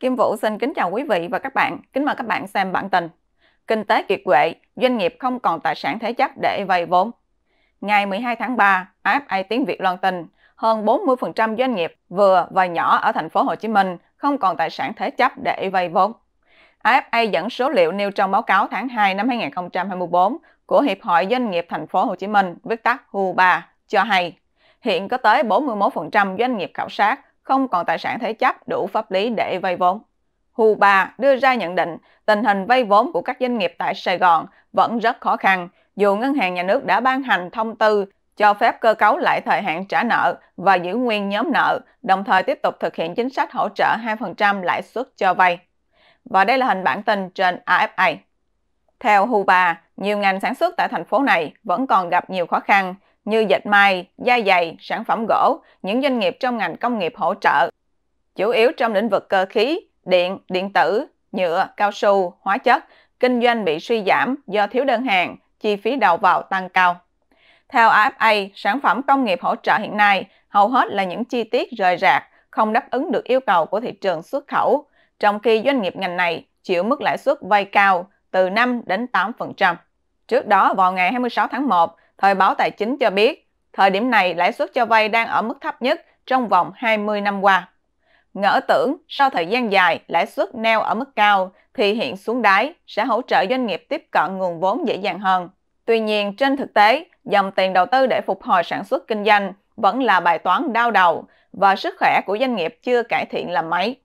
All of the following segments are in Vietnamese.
Kim Vũ xin kính chào quý vị và các bạn. Kính mời các bạn xem bản tin. Kinh tế kiệt quệ, doanh nghiệp không còn tài sản thế chấp để vay vốn. Ngày 12 tháng 3, AFA tiếng Việt loan tin, hơn 40% doanh nghiệp vừa và nhỏ ở thành phố Hồ Chí Minh không còn tài sản thế chấp để vay vốn. AFA dẫn số liệu nêu trong báo cáo tháng 2 năm 2024 của Hiệp hội Doanh nghiệp thành phố Hồ Chí Minh, viết tắt hu cho hay hiện có tới 41% doanh nghiệp khảo sát không còn tài sản thế chấp đủ pháp lý để vay vốn. Hù Bà đưa ra nhận định tình hình vay vốn của các doanh nghiệp tại Sài Gòn vẫn rất khó khăn, dù Ngân hàng Nhà nước đã ban hành thông tư cho phép cơ cấu lại thời hạn trả nợ và giữ nguyên nhóm nợ, đồng thời tiếp tục thực hiện chính sách hỗ trợ 2% lãi suất cho vay. Và đây là hình bản tin trên AFA. Theo bà, nhiều ngành sản xuất tại thành phố này vẫn còn gặp nhiều khó khăn như dệt may, da dày, sản phẩm gỗ, những doanh nghiệp trong ngành công nghiệp hỗ trợ, chủ yếu trong lĩnh vực cơ khí, điện, điện tử, nhựa, cao su, hóa chất, kinh doanh bị suy giảm do thiếu đơn hàng, chi phí đầu vào tăng cao. Theo AFA, sản phẩm công nghiệp hỗ trợ hiện nay hầu hết là những chi tiết rời rạc, không đáp ứng được yêu cầu của thị trường xuất khẩu, trong khi doanh nghiệp ngành này chịu mức lãi suất vay cao từ 5 đến 8%. Trước đó, vào ngày 26 tháng 1, Thời báo Tài chính cho biết, thời điểm này lãi suất cho vay đang ở mức thấp nhất trong vòng 20 năm qua. Ngỡ tưởng sau thời gian dài lãi suất neo ở mức cao thì hiện xuống đáy sẽ hỗ trợ doanh nghiệp tiếp cận nguồn vốn dễ dàng hơn. Tuy nhiên, trên thực tế, dòng tiền đầu tư để phục hồi sản xuất kinh doanh vẫn là bài toán đau đầu và sức khỏe của doanh nghiệp chưa cải thiện là mấy.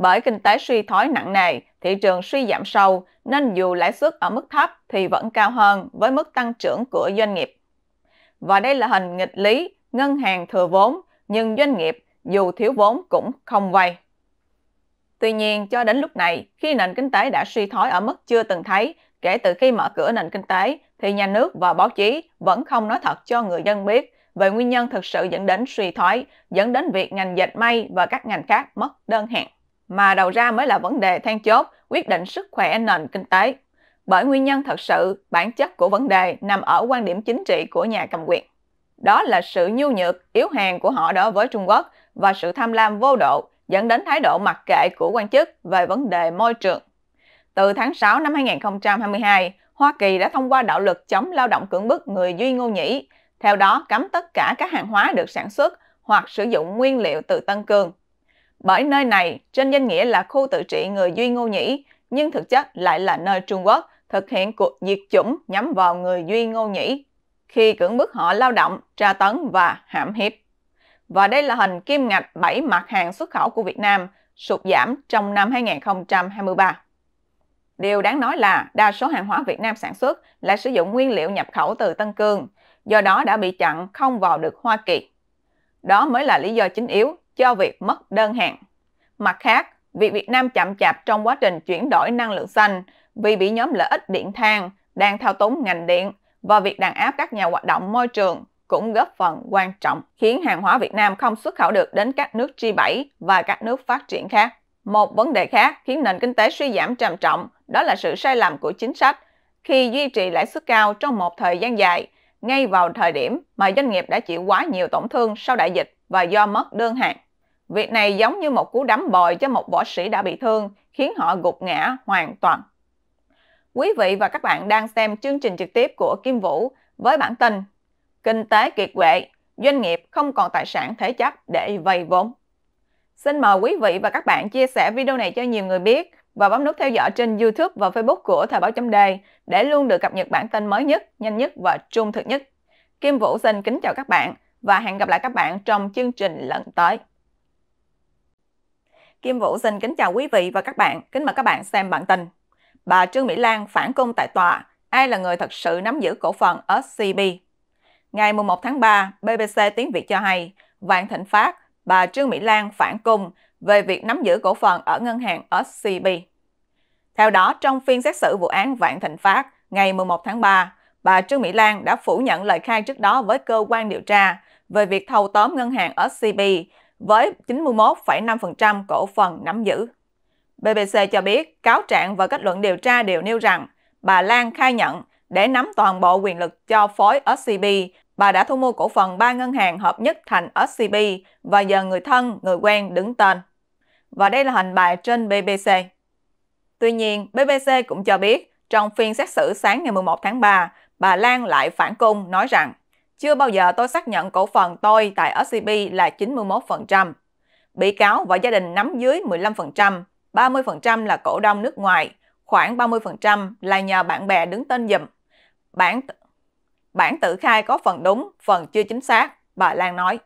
Bởi kinh tế suy thoái nặng nề, thị trường suy giảm sâu nên dù lãi suất ở mức thấp thì vẫn cao hơn với mức tăng trưởng của doanh nghiệp. Và đây là hình nghịch lý, ngân hàng thừa vốn nhưng doanh nghiệp dù thiếu vốn cũng không vay. Tuy nhiên, cho đến lúc này, khi nền kinh tế đã suy thoái ở mức chưa từng thấy kể từ khi mở cửa nền kinh tế, thì nhà nước và báo chí vẫn không nói thật cho người dân biết về nguyên nhân thực sự dẫn đến suy thoái, dẫn đến việc ngành dệt may và các ngành khác mất đơn hàng mà đầu ra mới là vấn đề then chốt quyết định sức khỏe nền kinh tế. Bởi nguyên nhân thật sự, bản chất của vấn đề nằm ở quan điểm chính trị của nhà cầm quyền. Đó là sự nhu nhược, yếu hèn của họ đối với Trung Quốc và sự tham lam vô độ dẫn đến thái độ mặc kệ của quan chức về vấn đề môi trường. Từ tháng 6 năm 2022, Hoa Kỳ đã thông qua đạo luật chống lao động cưỡng bức người Duy Ngô Nhĩ, theo đó cấm tất cả các hàng hóa được sản xuất hoặc sử dụng nguyên liệu từ Tân Cương bởi nơi này trên danh nghĩa là khu tự trị người Duy Ngô Nhĩ, nhưng thực chất lại là nơi Trung Quốc thực hiện cuộc diệt chủng nhắm vào người Duy Ngô Nhĩ, khi cưỡng bức họ lao động, tra tấn và hãm hiếp. Và đây là hình kim ngạch 7 mặt hàng xuất khẩu của Việt Nam sụt giảm trong năm 2023. Điều đáng nói là đa số hàng hóa Việt Nam sản xuất là sử dụng nguyên liệu nhập khẩu từ Tân Cương, do đó đã bị chặn không vào được Hoa Kỳ. Đó mới là lý do chính yếu cho việc mất đơn hàng. Mặt khác, việc Việt Nam chậm chạp trong quá trình chuyển đổi năng lượng xanh vì bị nhóm lợi ích điện than đang thao túng ngành điện và việc đàn áp các nhà hoạt động môi trường cũng góp phần quan trọng khiến hàng hóa Việt Nam không xuất khẩu được đến các nước G7 và các nước phát triển khác. Một vấn đề khác khiến nền kinh tế suy giảm trầm trọng đó là sự sai lầm của chính sách khi duy trì lãi suất cao trong một thời gian dài, ngay vào thời điểm mà doanh nghiệp đã chịu quá nhiều tổn thương sau đại dịch và do mất đơn hàng. Việc này giống như một cú đấm bồi cho một võ sĩ đã bị thương, khiến họ gục ngã hoàn toàn. Quý vị và các bạn đang xem chương trình trực tiếp của Kim Vũ với bản tin Kinh tế kiệt quệ, doanh nghiệp không còn tài sản thế chấp để vay vốn. Xin mời quý vị và các bạn chia sẻ video này cho nhiều người biết và bấm nút theo dõi trên YouTube và Facebook của Thời báo chấm đề để luôn được cập nhật bản tin mới nhất, nhanh nhất và trung thực nhất. Kim Vũ xin kính chào các bạn và hẹn gặp lại các bạn trong chương trình lần tới. Kim Vũ xin kính chào quý vị và các bạn. Kính mời các bạn xem bản tin. Bà Trương Mỹ Lan phản công tại tòa, ai là người thật sự nắm giữ cổ phần SCB? Ngày 11 tháng 3, BBC Tiếng Việt cho hay, Vạn Thịnh Phát, bà Trương Mỹ Lan phản cung về việc nắm giữ cổ phần ở ngân hàng SCB. Theo đó, trong phiên xét xử vụ án Vạn Thịnh Phát ngày 11 tháng 3, bà Trương Mỹ Lan đã phủ nhận lời khai trước đó với cơ quan điều tra về việc thâu tóm ngân hàng SCB với 91,5% cổ phần nắm giữ. BBC cho biết cáo trạng và kết luận điều tra đều nêu rằng bà Lan khai nhận để nắm toàn bộ quyền lực cho phối SCB, bà đã thu mua cổ phần ba ngân hàng hợp nhất thành SCB và giờ người thân, người quen đứng tên. Và đây là hình bài trên BBC. Tuy nhiên, BBC cũng cho biết trong phiên xét xử sáng ngày 11 tháng 3, bà Lan lại phản cung nói rằng chưa bao giờ tôi xác nhận cổ phần tôi tại SCB là 91%. Bị cáo và gia đình nắm dưới 15%, 30% là cổ đông nước ngoài, khoảng 30% là nhờ bạn bè đứng tên dùm. Bản, bản tự khai có phần đúng, phần chưa chính xác, bà Lan nói.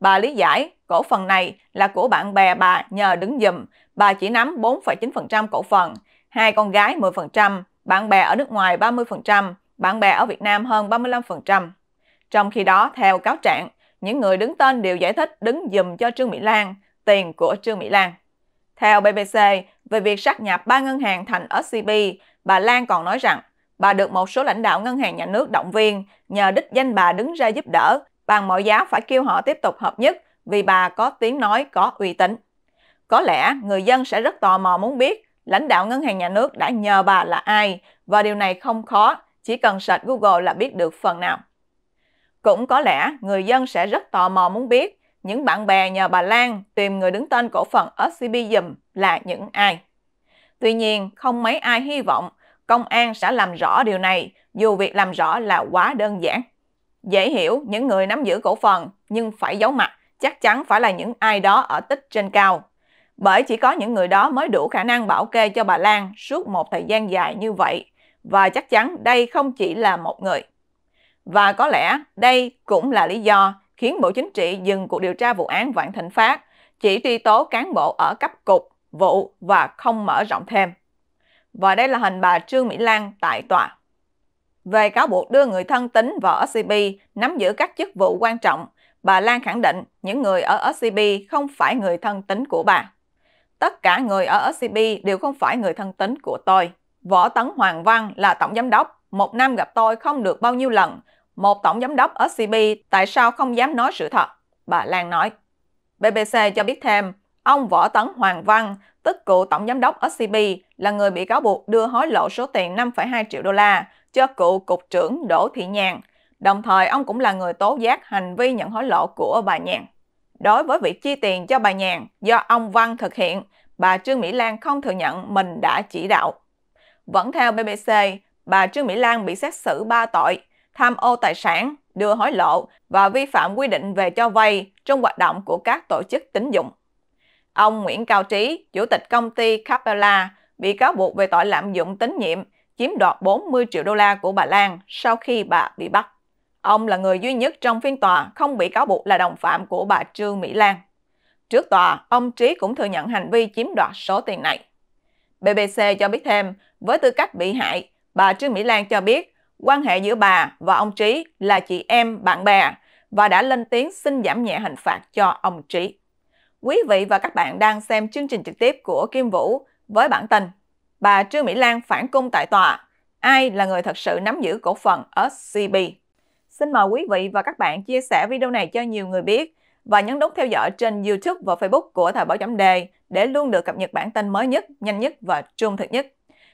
Bà lý giải cổ phần này là của bạn bè bà nhờ đứng dùm, bà chỉ nắm 4,9% cổ phần, hai con gái 10%, bạn bè ở nước ngoài 30%, bạn bè ở Việt Nam hơn 35%. Trong khi đó, theo cáo trạng, những người đứng tên đều giải thích đứng dùm cho Trương Mỹ Lan tiền của Trương Mỹ Lan. Theo BBC, về việc sát nhập ba ngân hàng thành SCB, bà Lan còn nói rằng bà được một số lãnh đạo ngân hàng nhà nước động viên nhờ đích danh bà đứng ra giúp đỡ, bằng mọi giá phải kêu họ tiếp tục hợp nhất vì bà có tiếng nói có uy tín. Có lẽ người dân sẽ rất tò mò muốn biết lãnh đạo ngân hàng nhà nước đã nhờ bà là ai và điều này không khó, chỉ cần search Google là biết được phần nào. Cũng có lẽ người dân sẽ rất tò mò muốn biết những bạn bè nhờ bà Lan tìm người đứng tên cổ phần SCB dùm là những ai. Tuy nhiên, không mấy ai hy vọng công an sẽ làm rõ điều này dù việc làm rõ là quá đơn giản. Dễ hiểu những người nắm giữ cổ phần nhưng phải giấu mặt chắc chắn phải là những ai đó ở tích trên cao. Bởi chỉ có những người đó mới đủ khả năng bảo kê cho bà Lan suốt một thời gian dài như vậy. Và chắc chắn đây không chỉ là một người. Và có lẽ đây cũng là lý do khiến Bộ Chính trị dừng cuộc điều tra vụ án Vạn Thịnh Phát, chỉ truy tố cán bộ ở cấp cục, vụ và không mở rộng thêm. Và đây là hình bà Trương Mỹ Lan tại tòa. Về cáo buộc đưa người thân tính vào SCB nắm giữ các chức vụ quan trọng, bà Lan khẳng định những người ở SCB không phải người thân tính của bà. Tất cả người ở SCB đều không phải người thân tính của tôi. Võ Tấn Hoàng Văn là tổng giám đốc, một năm gặp tôi không được bao nhiêu lần, một tổng giám đốc ở CB tại sao không dám nói sự thật, bà Lan nói. BBC cho biết thêm, ông Võ Tấn Hoàng Văn, tức cựu tổng giám đốc SCB, là người bị cáo buộc đưa hối lộ số tiền 5,2 triệu đô la cho cựu cục trưởng Đỗ Thị Nhàn. Đồng thời, ông cũng là người tố giác hành vi nhận hối lộ của bà Nhàn. Đối với việc chi tiền cho bà Nhàn do ông Văn thực hiện, bà Trương Mỹ Lan không thừa nhận mình đã chỉ đạo. Vẫn theo BBC, bà Trương Mỹ Lan bị xét xử 3 tội – tham ô tài sản, đưa hối lộ và vi phạm quy định về cho vay trong hoạt động của các tổ chức tín dụng. Ông Nguyễn Cao Trí, chủ tịch công ty Capella, bị cáo buộc về tội lạm dụng tín nhiệm, chiếm đoạt 40 triệu đô la của bà Lan sau khi bà bị bắt. Ông là người duy nhất trong phiên tòa không bị cáo buộc là đồng phạm của bà Trương Mỹ Lan. Trước tòa, ông Trí cũng thừa nhận hành vi chiếm đoạt số tiền này. BBC cho biết thêm, với tư cách bị hại, bà Trương Mỹ Lan cho biết quan hệ giữa bà và ông Trí là chị em, bạn bè và đã lên tiếng xin giảm nhẹ hình phạt cho ông Trí. Quý vị và các bạn đang xem chương trình trực tiếp của Kim Vũ với bản tin Bà Trương Mỹ Lan phản cung tại tòa, ai là người thật sự nắm giữ cổ phần ở cb Xin mời quý vị và các bạn chia sẻ video này cho nhiều người biết và nhấn nút theo dõi trên YouTube và Facebook của Thời báo chấm đề để luôn được cập nhật bản tin mới nhất, nhanh nhất và trung thực nhất.